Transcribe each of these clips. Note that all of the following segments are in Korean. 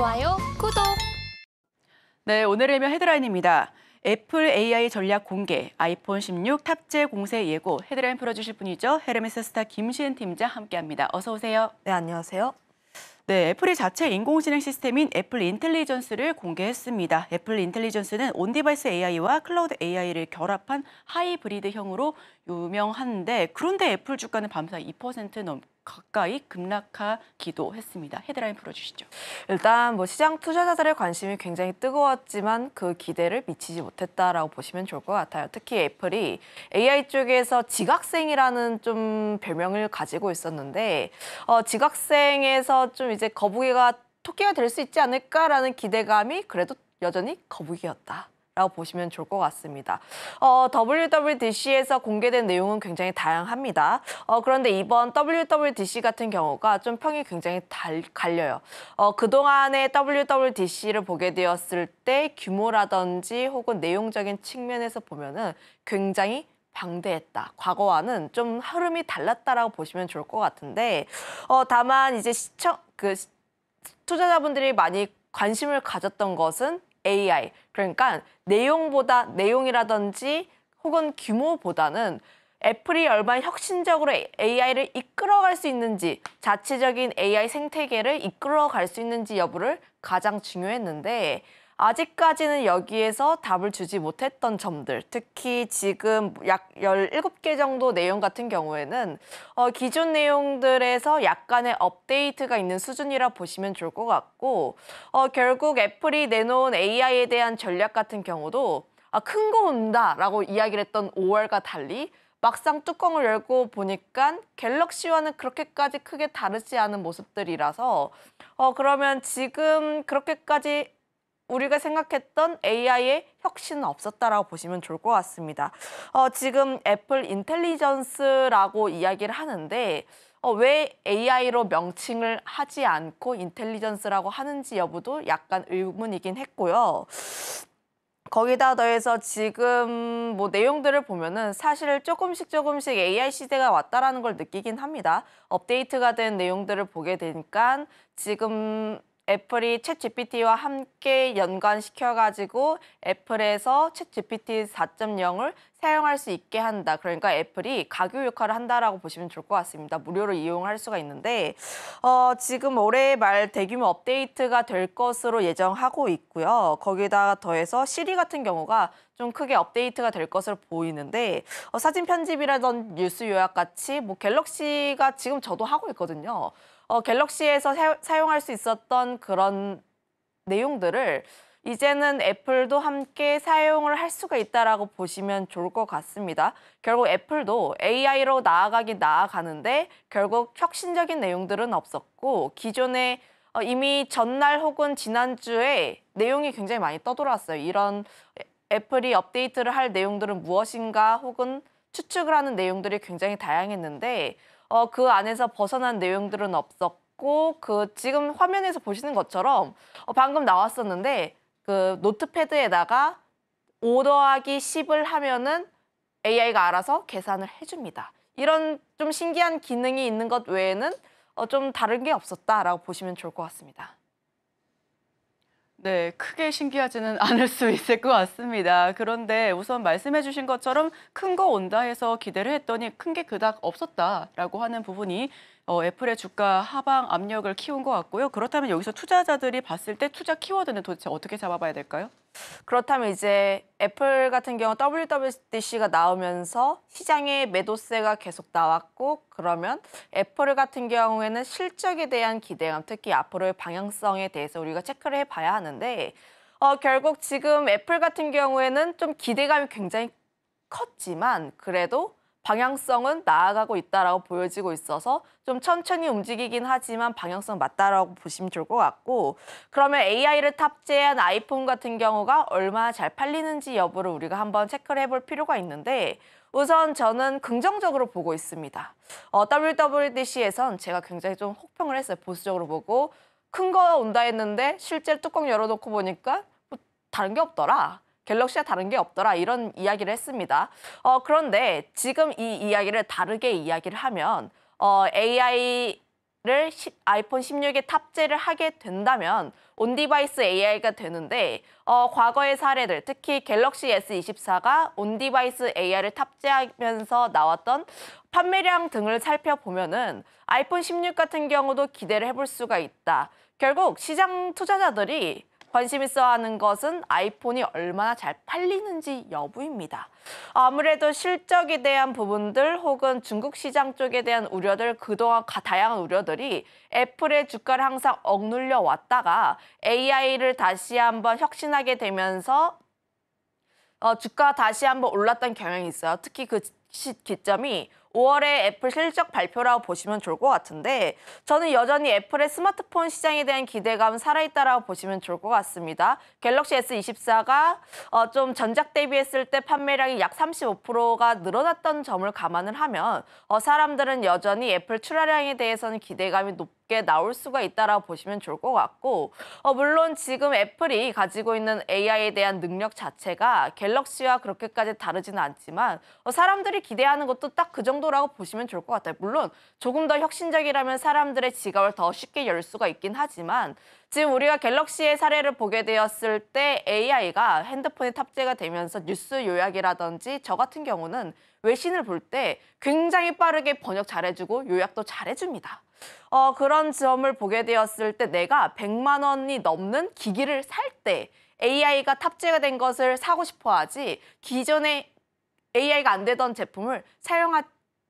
좋아요, 구독! 네, 오늘의 며 헤드라인입니다. 애플 AI 전략 공개, 아이폰 16 탑재 공세 예고, 헤드라인 풀어주실 분이죠. 헤르메스 스타 김시은 팀장 함께합니다. 어서 오세요. 네, 안녕하세요. 네, 애플이 자체 인공지능 시스템인 애플 인텔리전스를 공개했습니다. 애플 인텔리전스는 온디바이스 AI와 클라우드 AI를 결합한 하이브리드형으로 유명한데 그런데 애플 주가는 밤사 2%넘 가까이 급락하기도 했습니다. 헤드라인 풀어주시죠. 일단 뭐 시장 투자자들의 관심이 굉장히 뜨거웠지만 그 기대를 미치지 못했다라고 보시면 좋을 것 같아요. 특히 애플이 AI 쪽에서 지각생이라는 좀 별명을 가지고 있었는데 어, 지각생에서 좀 이제 거북이가 토끼가 될 수 있지 않을까라는 기대감이 그래도 여전히 거북이였다. 라고 보시면 좋을 것 같습니다. 어, WWDC에서 공개된 내용은 굉장히 다양합니다. 어, 그런데 이번 WWDC 같은 경우가 좀 평이 굉장히 달, 갈려요. 어, 그동안의 WWDC를 보게 되었을 때 규모라든지 혹은 내용적인 측면에서 보면은 굉장히 방대했다. 과거와는 좀 흐름이 달랐다라고 보시면 좋을 것 같은데, 어, 다만 이제 시청, 그, 투자자분들이 많이 관심을 가졌던 것은 AI. 그러니까 내용보다 내용이라든지 혹은 규모보다는 애플이 얼마나 혁신적으로 AI를 이끌어갈 수 있는지 자체적인 AI 생태계를 이끌어갈 수 있는지 여부를 가장 중요했는데 아직까지는 여기에서 답을 주지 못했던 점들, 특히 지금 약 17개 정도 내용 같은 경우에는 어, 기존 내용들에서 약간의 업데이트가 있는 수준이라 보시면 좋을 것 같고 어, 결국 애플이 내놓은 AI에 대한 전략 같은 경우도 아, 큰거 온다라고 이야기를 했던 5월과 달리 막상 뚜껑을 열고 보니까 갤럭시와는 그렇게까지 크게 다르지 않은 모습들이라서 어 그러면 지금 그렇게까지 우리가 생각했던 AI의 혁신은 없었다라고 보시면 좋을 것 같습니다. 어, 지금 애플 인텔리전스라고 이야기를 하는데 어, 왜 AI로 명칭을 하지 않고 인텔리전스라고 하는지 여부도 약간 의문이긴 했고요. 거기다 더해서 지금 뭐 내용들을 보면은 사실 조금씩 조금씩 AI 시대가 왔다라는 걸 느끼긴 합니다. 업데이트가 된 내용들을 보게 되니까 지금 애플이 챗 GPT와 함께 연관시켜가지고 애플에서 챗 GPT 4.0을 사용할 수 있게 한다. 그러니까 애플이 가교 역할을 한다라고 보시면 좋을 것 같습니다. 무료로 이용할 수가 있는데 어, 지금 올해 말 대규모 업데이트가 될 것으로 예정하고 있고요. 거기다가 더해서 시리 같은 경우가 좀 크게 업데이트가 될 것으로 보이는데 어, 사진 편집이라든 뉴스 요약 같이 뭐 갤럭시가 지금 저도 하고 있거든요. 어, 갤럭시에서 사, 용할수 있었던 그런 내용들을 이제는 애플도 함께 사용을 할 수가 있다라고 보시면 좋을 것 같습니다. 결국 애플도 AI로 나아가긴 나아가는데 결국 혁신적인 내용들은 없었고 기존에 어, 이미 전날 혹은 지난주에 내용이 굉장히 많이 떠돌았어요. 이런 애플이 업데이트를 할 내용들은 무엇인가 혹은 추측을 하는 내용들이 굉장히 다양했는데 어, 그 안에서 벗어난 내용들은 없었고 그 지금 화면에서 보시는 것처럼 어, 방금 나왔었는데 그 노트패드에다가 5 더하기 10을 하면은 AI가 알아서 계산을 해줍니다. 이런 좀 신기한 기능이 있는 것 외에는 어, 좀 다른 게 없었다라고 보시면 좋을 것 같습니다. 네, 크게 신기하지는 않을 수 있을 것 같습니다. 그런데 우선 말씀해 주신 것처럼 큰 거 온다 해서 기대를 했더니 큰 게 그닥 없었다라고 하는 부분이 어, 애플의 주가 하방 압력을 키운 것 같고요. 그렇다면 여기서 투자자들이 봤을 때 투자 키워드는 도대체 어떻게 잡아봐야 될까요? 그렇다면 이제 애플 같은 경우 WWDC가 나오면서 시장에 매도세가 계속 나왔고 그러면 애플 같은 경우에는 실적에 대한 기대감, 특히 앞으로의 방향성에 대해서 우리가 체크를 해봐야 하는데 어, 결국 지금 애플 같은 경우에는 좀 기대감이 굉장히 컸지만 그래도 방향성은 나아가고 있다라고 보여지고 있어서 좀 천천히 움직이긴 하지만 방향성 맞다라고 보시면 좋을 것 같고 그러면 AI를 탑재한 아이폰 같은 경우가 얼마나 잘 팔리는지 여부를 우리가 한번 체크를 해볼 필요가 있는데 우선 저는 긍정적으로 보고 있습니다. 어, WWDC에선 제가 굉장히 좀 혹평을 했어요. 보수적으로 보고 큰 거 온다 했는데 실제 뚜껑 열어놓고 보니까 뭐 다른 게 없더라. 갤럭시와 다른 게 없더라 이런 이야기를 했습니다. 어, 그런데 지금 이 이야기를 다르게 이야기를 하면 어, AI를 시, 아이폰 16에 탑재를 하게 된다면 온디바이스 AI가 되는데 어, 과거의 사례들 특히 갤럭시 S24가 온디바이스 AI를 탑재하면서 나왔던 판매량 등을 살펴보면은 아이폰 16 같은 경우도 기대를 해볼 수가 있다. 결국 시장 투자자들이 관심 있어 하는 것은 아이폰이 얼마나 잘 팔리는지 여부입니다. 아무래도 실적에 대한 부분들 혹은 중국 시장 쪽에 대한 우려들 그동안 다양한 우려들이 애플의 주가를 항상 억눌려 왔다가 AI를 다시 한번 혁신하게 되면서 어, 주가 다시 한번 올랐던 경향이 있어요. 특히 그 시, 기점이 5월에 애플 실적 발표라고 보시면 좋을 것 같은데 저는 여전히 애플의 스마트폰 시장에 대한 기대감 살아있다라고 보시면 좋을 것 같습니다. 갤럭시 S24가 어, 좀 전작 대비했을 때 판매량이 약 35%가 늘어났던 점을 감안을 하면 어, 사람들은 여전히 애플 출하량에 대해서는 기대감이 높 높게 나올 수가 있다라고 보시면 좋을 것 같고 어, 물론 지금 애플이 가지고 있는 AI에 대한 능력 자체가 갤럭시와 그렇게까지 다르지는 않지만 어, 사람들이 기대하는 것도 딱 그 정도라고 보시면 좋을 것 같아요. 물론 조금 더 혁신적이라면 사람들의 지갑을 더 쉽게 열 수가 있긴 하지만 지금 우리가 갤럭시의 사례를 보게 되었을 때 AI가 핸드폰에 탑재가 되면서 뉴스 요약이라든지 저 같은 경우는 외신을 볼 때 굉장히 빠르게 번역 잘해주고 요약도 잘해줍니다. 어, 그런 점을 보게 되었을 때 내가 100만 원이 넘는 기기를 살 때 AI가 탑재가 된 것을 사고 싶어 하지 기존에 AI가 안 되던 제품을 사용하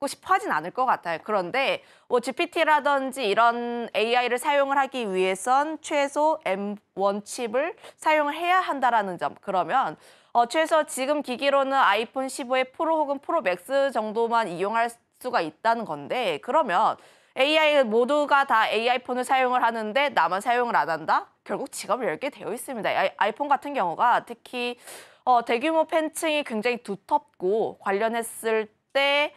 고 싶어 하진 않을 것 같아요. 그런데 뭐 GPT라든지 이런 AI를 사용을 하기 위해선 최소 M1 칩을 사용을 해야 한다라는 점. 그러면 어, 최소 지금 기기로는 아이폰 15의 프로 혹은 프로 맥스 정도만 이용할 수가 있다는 건데 그러면 AI 모두가 다 AI 폰을 사용을 하는데 나만 사용을 안 한다? 결국 지갑을 열게 되어 있습니다. 아이폰 같은 경우가 특히 어, 대규모 팬층이 굉장히 두텁고 관련했을 때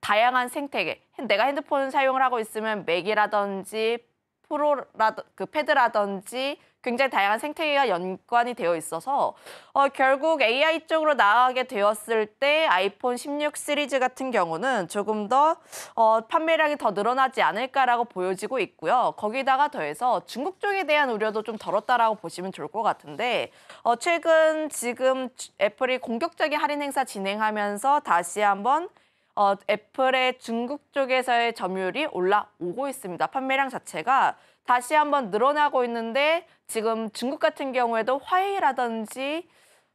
다양한 생태계. 내가 핸드폰 사용을 하고 있으면 맥이라든지 프로라든 그 패드라든지 굉장히 다양한 생태계와 연관이 되어 있어서 어, 결국 AI 쪽으로 나가게 되었을 때 아이폰 16 시리즈 같은 경우는 조금 더 어, 판매량이 더 늘어나지 않을까라고 보여지고 있고요. 거기다가 더해서 중국 쪽에 대한 우려도 좀 덜었다라고 보시면 좋을 것 같은데 어, 최근 지금 애플이 공격적인 할인 행사 진행하면서 다시 한번 어, 애플의 중국 쪽에서의 점유율이 올라오고 있습니다. 판매량 자체가 다시 한번 늘어나고 있는데 지금 중국 같은 경우에도 화웨이라든지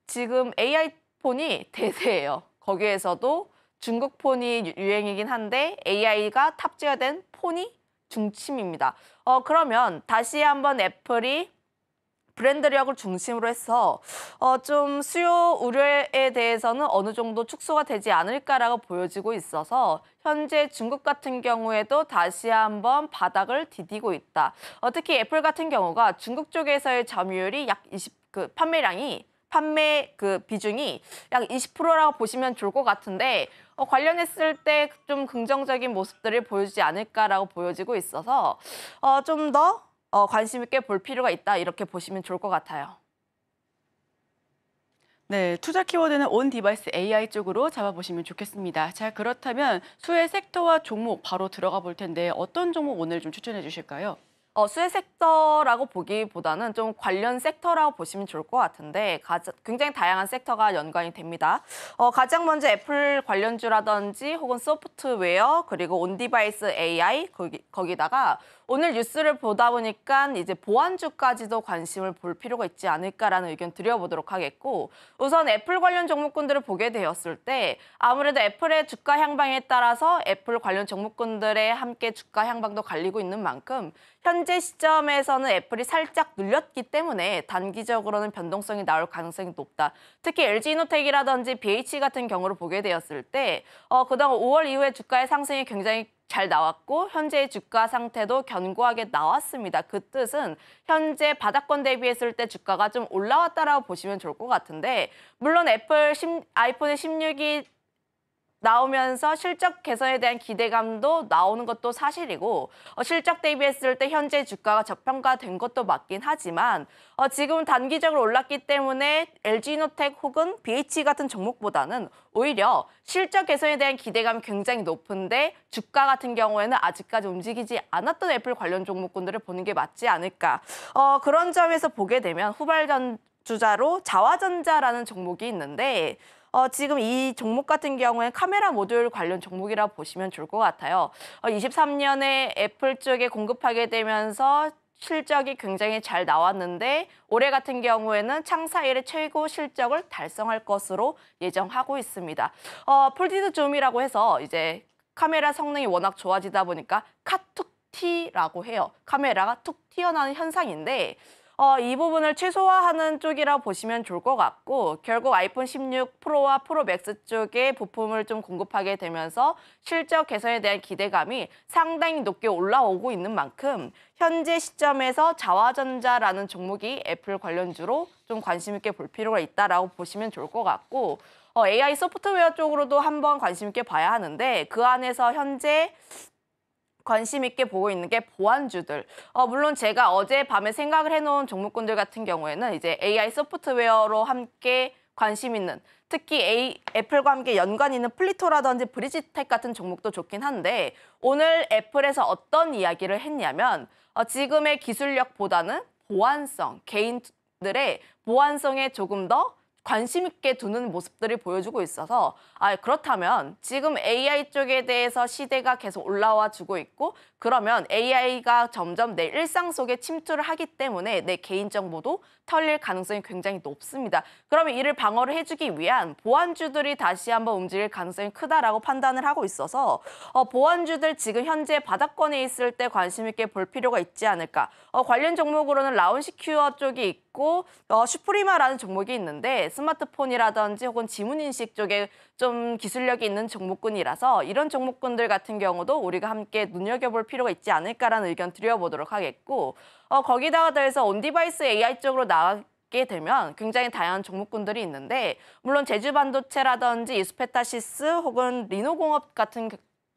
지금 AI 폰이 대세예요. 거기에서도 중국 폰이 유행이긴 한데 AI가 탑재된 폰이 중침입니다. 어, 그러면 다시 한번 애플이 브랜드력을 중심으로 해서 어, 좀 수요 우려에 대해서는 어느 정도 축소가 되지 않을까라고 보여지고 있어서 현재 중국 같은 경우에도 다시 한번 바닥을 디디고 있다. 어, 특히 애플 같은 경우가 중국 쪽에서의 점유율이 약 20, 그 판매량이 판매 그 비중이 약 20%라고 보시면 좋을 것 같은데 어, 관련했을 때 좀 긍정적인 모습들을 보여주지 않을까라고 보여지고 있어서 어, 좀더 어, 관심 있게 볼 필요가 있다 이렇게 보시면 좋을 것 같아요. 네, 투자 키워드는 온 디바이스 AI 쪽으로 잡아보시면 좋겠습니다. 자, 그렇다면 수혜 섹터와 종목 바로 들어가 볼 텐데 어떤 종목 오늘 좀 추천해 주실까요? 어, 수혜 섹터라고 보기보다는 좀 관련 섹터라고 보시면 좋을 것 같은데 가장, 굉장히 다양한 섹터가 연관이 됩니다. 어, 가장 먼저 애플 관련주라든지 혹은 소프트웨어 그리고 온디바이스 AI 거기, 거기다가 오늘 뉴스를 보다 보니까 이제 보안주까지도 관심을 볼 필요가 있지 않을까라는 의견 드려보도록 하겠고 우선 애플 관련 종목군들을 보게 되었을 때 아무래도 애플의 주가 향방에 따라서 애플 관련 종목군들의 함께 주가 향방도 갈리고 있는 만큼 현 현재 시점에서는 애플이 살짝 눌렸기 때문에 단기적으로는 변동성이 나올 가능성이 높다. 특히 LG 이노텍이라든지 BH 같은 경우를 보게 되었을 때 어, 그동안 5월 이후에 주가의 상승이 굉장히 잘 나왔고 현재의 주가 상태도 견고하게 나왔습니다. 그 뜻은 현재 바닥권 대비했을 때 주가가 좀 올라왔다라고 보시면 좋을 것 같은데 물론 애플 10, 아이폰 의 16이 나오면서 실적 개선에 대한 기대감도 나오는 것도 사실이고 어, 실적 대비했을 때 현재 주가가 저평가된 것도 맞긴 하지만 어, 지금 단기적으로 올랐기 때문에 LG노텍 혹은 BH 같은 종목보다는 오히려 실적 개선에 대한 기대감이 굉장히 높은데 주가 같은 경우에는 아직까지 움직이지 않았던 애플 관련 종목군들을 보는 게 맞지 않을까 어, 그런 점에서 보게 되면 후발전 주자로 자화전자라는 종목이 있는데 어, 지금 이 종목 같은 경우에 카메라 모듈 관련 종목이라 보시면 좋을 것 같아요. 어, 23년에 애플 쪽에 공급하게 되면서 실적이 굉장히 잘 나왔는데 올해 같은 경우에는 창사 일의 최고 실적을 달성할 것으로 예정하고 있습니다. 어, 폴디드 줌이라고 해서 이제 카메라 성능이 워낙 좋아지다 보니까 카툭 T라고 해요. 카메라가 툭 튀어나오는 현상인데 어, 이 부분을 최소화하는 쪽이라 보시면 좋을 것 같고 결국 아이폰 16 프로와 프로 맥스 쪽에 부품을 좀 공급하게 되면서 실적 개선에 대한 기대감이 상당히 높게 올라오고 있는 만큼 현재 시점에서 자화전자라는 종목이 애플 관련주로 좀 관심 있게 볼 필요가 있다라고 보시면 좋을 것 같고 어, AI 소프트웨어 쪽으로도 한번 관심 있게 봐야 하는데 그 안에서 현재 관심 있게 보고 있는 게 보안주들. 어, 물론 제가 어제 밤에 생각을 해놓은 종목군들 같은 경우에는 이제 AI 소프트웨어로 함께 관심 있는 특히 A, 애플과 함께 연관 있는 플리토라든지 브리지텍 같은 종목도 좋긴 한데 오늘 애플에서 어떤 이야기를 했냐면 어, 지금의 기술력보다는 보안성, 개인들의 보안성에 조금 더 관심 있게 두는 모습들을 보여주고 있어서 아 그렇다면 지금 AI 쪽에 대해서 시대가 계속 올라와 주고 있고 그러면 AI가 점점 내 일상 속에 침투를 하기 때문에 내 개인정보도 털릴 가능성이 굉장히 높습니다. 그러면 이를 방어를 해주기 위한 보안주들이 다시 한번 움직일 가능성이 크다라고 판단을 하고 있어서 어, 보안주들 지금 현재 바닥권에 있을 때 관심 있게 볼 필요가 있지 않을까. 어, 관련 종목으로는 라운시큐어 쪽이 있고 어, 슈프리마라는 종목이 있는데 스마트폰이라든지 혹은 지문인식 쪽에 좀 기술력이 있는 종목군이라서 이런 종목군들 같은 경우도 우리가 함께 눈여겨볼 필요가 있지 않을까라는 의견 드려보도록 하겠고 어, 거기다가 더해서 온디바이스 AI 쪽으로 나가 게 되면 굉장히 다양한 종목군들이 있는데 물론 제주 반도체라든지 이스페타시스 혹은 리노공업 같은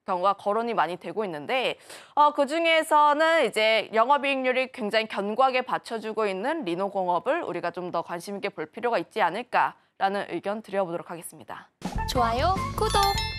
경우가 거론이 많이 되고 있는데 어, 그중에서는 이제 영업이익률이 굉장히 견고하게 받쳐주고 있는 리노공업을 우리가 좀 더 관심 있게 볼 필요가 있지 않을까라는 의견 드려보도록 하겠습니다. 좋아요, 구독!